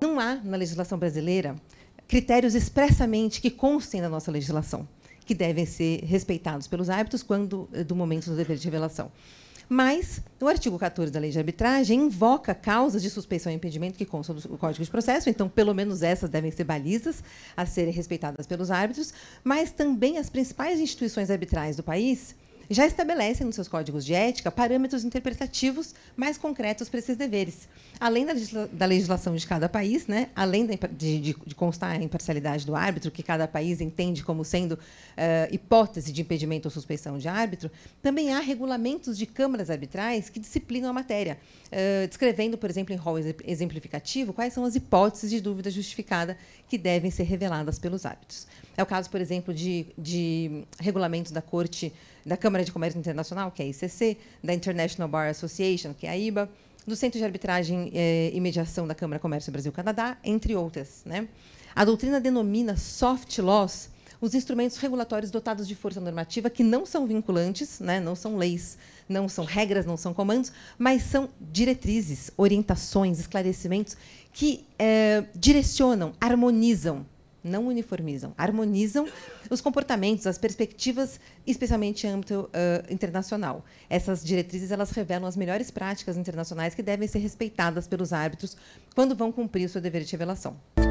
Não há na legislação brasileira critérios expressamente que constem da nossa legislação, que devem ser respeitados pelos árbitros quando eh, do momento do dever de revelação. Mas o artigo 14 da Lei de Arbitragem invoca causas de suspeição e impedimento que constam do Código de Processo, então, pelo menos essas devem ser balizas a serem respeitadas pelos árbitros, mas também as principais instituições arbitrais do país já estabelecem nos seus códigos de ética parâmetros interpretativos mais concretos para esses deveres. Além da, legisla da legislação de cada país, né, além de, de, de, constar a imparcialidade do árbitro, que cada país entende como sendo uh, hipótese de impedimento ou suspeição de árbitro, também há regulamentos de câmaras arbitrais que disciplinam a matéria, uh, descrevendo, por exemplo, em rol exemplificativo, quais são as hipóteses de dúvida justificada que devem ser reveladas pelos árbitros. É o caso, por exemplo, de, de regulamentos da Corte, da Câmara Câmara de Comércio Internacional, que é a ICC, da International Bar Association, que é a IBA, do Centro de Arbitragem eh, e Mediação da Câmara de Comércio Brasil-Canadá, entre outras. Né? A doutrina denomina soft laws os instrumentos regulatórios dotados de força normativa que não são vinculantes, né? não são leis, não são regras, não são comandos, mas são diretrizes, orientações, esclarecimentos que eh, direcionam, harmonizam não uniformizam, harmonizam os comportamentos, as perspectivas, especialmente em âmbito uh, internacional. Essas diretrizes elas revelam as melhores práticas internacionais que devem ser respeitadas pelos árbitros quando vão cumprir o seu dever de revelação.